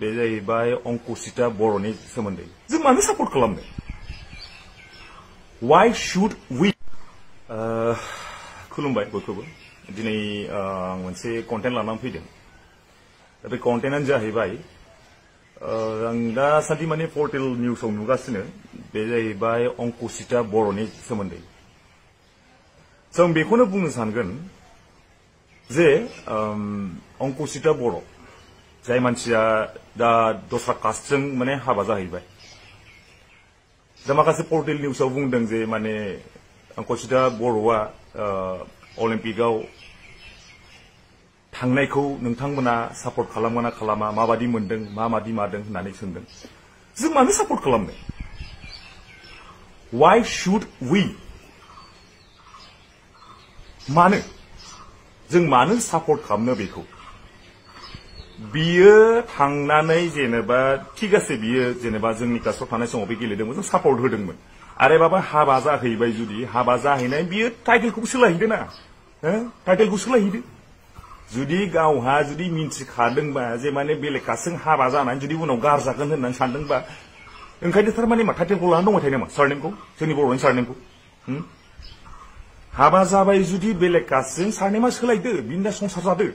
बे जाहैबाय अंकुसिता बर'नि सोमोन्दै जों मानो सापर्ट खालामनो वाइ सुड उइ खुलुमबाय बयखौबो दिनै आं मोनसे कन्टेन्ट लानानै फैदों दा बे कन्टेन्टआनो जाहैबाय आं दासान्दि माने पर्टेल निउसआव नुगासिनो बे जाहैबाय अंकुसिता बर'नि सोमोन्दै जों बेखौनो बुंनो सानगोन जे अंकुसिता बर' जाय मानसिया दा दस्रा जों माने हाबा जाहैबाय दा माखासे पर्टेल आव बुंदों जे माने कचिता बर'आ अलिम्पिकआव थांनायखौ नोंथांमोना सापर्ट ना खालामा माबादि मोनदों मा मादि मादों होननानै सोंदों जों मानो सापर्ट खालामनो वाइ शुड वी मानो जों मानो सापर्ट खालामनो बेखौ बियो थांनानै जेनेबा थिग आसे बियो जेनेबा जोंनि क्लासाव थानाय समाव बे गेलेदोंमोन जों सापर्ट होदोंमोन आरो बाबा हाबा जाहैबाय जुदि हाबा जाहैनाय बियो टाइटेलखौबो सोलायहैदो ना टाइटेलखौ सोलायहैदो जुदि गावहा जुदि मिन्थिखादोंबा जे माने बेलेग कासजों हाबा जानानै जुदि उनाव गारजागोन होननानै सानदोंबा ओंखायनो थारमाने मा टाइटेलखौ लानानै दंबाय थायो नामा सारनेमखौ जोंनि बर'नि सारनेमखौ हाबा जाबाय जुदि बेलेग कासजों सारनेमा सोलायदो बिनि दा संसार जादो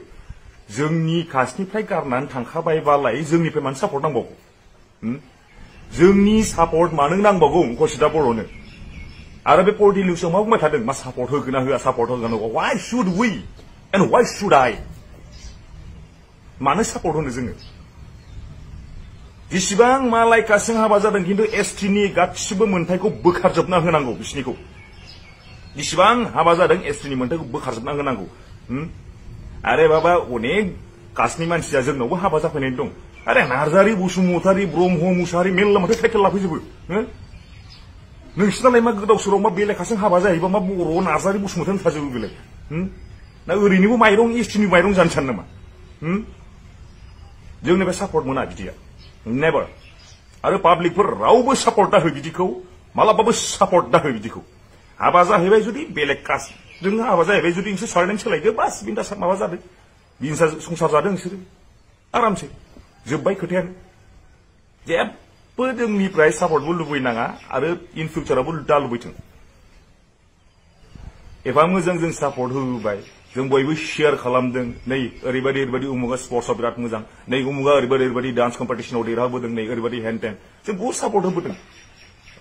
जोंनि खासनिफ्राय गारनानै थांखाबायबालाय जोंनिफ्राय मानो सापर्ट नांबावगौ जोंनि सापर्ट मानो नांबावगौ कसिदा बर'नो आरो बे पलिटिक निउसआव मा बुंबाय थादों मा सापर्ट होगोन ना होआ सापर्ट होगोन why should we and why should I मानो सापर्ट होनो जोङो जिसिबां मालायकासिं हाबा जादों किन्तु एस टिनि गासिबो मोन्थायखौ बोखारजोबना होनांगौ बिसिनिखौ जिसिबां हाबा जादों एस टिनि मोन्थायखौ बोखारजोबना होनांगौ आरो बाबा अनेक कासनि मानसिया जोंनावबो हाबा जाफैनानै दं आरो नार्जारि बसुमतारी ब्रह्म मुसाहारि मेल्ला माथो टाइटेल लाफैजोबो नोंसिनालाय मा गोदाव सोराव मा बेलेखासो हाबा जाहैबा मा बर' नार्जारि बसुमतारी थाजोबो बेलाय ना ओरैनोबो माइरं एसटिनि माइरं जानो सानो नामा जोंनिफ्राय सापर्ट मोना बिदिया नेभार आरो पाब्लिकफोर रावबो सापर्ट दाहो बिदिखौ मालाबाबो सापर्ट दाहो बिदिखौ हाबा जाहैबाय जुदि बेलेग कास्ट जोंहा हाबा जाहैबाय जुदि नोंसोर सारनानै सोलायदो बास बिनि माबा जादों बिनसा संसार जादों नोंसोरो आरामसे जोब्बाय खोथायानो जेबो जोंनिफ्राय सापर्टबो लुबैनाङा आरो इन फिउचारावबो दा लुबैथों एफा मोजां जों सापर्ट होबाय जों बयबो शेयार खालामदों नै ओरैबायदि ओरैबायदि उमुगा स्पर्ट्सआव बिराद मोजां नै उमुगा ओरैबायदि ओरैबायदि डान्स कम्पिटिसनाव देरहाबोदों नै ओरैबायदि हेन टेन जों बहुत सापर्ट होबोदों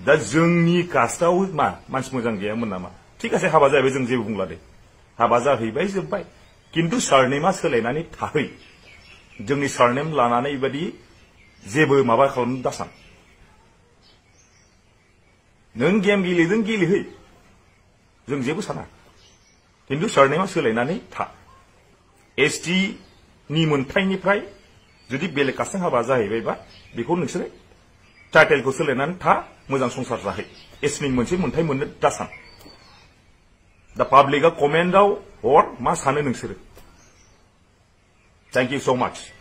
दा जोंनि कास्टआव मा मानसि मोजां गैयामोन नामा ठीक आसे हाबा जाहैबाय जों जेबो बुंला दे हाबा जाहैबाय जोब्बाय किन्तु सारनेमा सोलायनानै थाहै जोंनि सारनेम लानानै बेबादि जेबो माबा खालामनो दासान नों गेम गेलेदों गेलेहै जों जेबो साना किन्तु सारनेमा सोलायनानै था एसटि नि मोनथायनिफ्राय जुदि बेलेग कास्टजों हाबा जाहैबायबा बेखौ नोंसोरो टाइटेलखौ सोलायनानै था मोजां संसार जाहै एसनि मोनसे मोनथाय मोननो दासान दा पब्लिका कमेंटाव हर मा सानो नोंसोरो थैंक यू सो मच